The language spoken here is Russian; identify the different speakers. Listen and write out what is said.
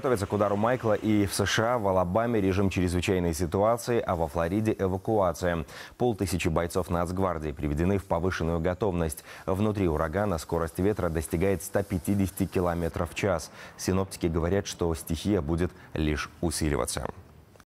Speaker 1: Готовится к удару Майкла и в США, в Алабаме режим чрезвычайной ситуации, а во Флориде эвакуация. Полтысячи бойцов Нацгвардии приведены в повышенную готовность. Внутри урагана скорость ветра достигает 150 км в час. Синоптики говорят, что стихия будет лишь усиливаться.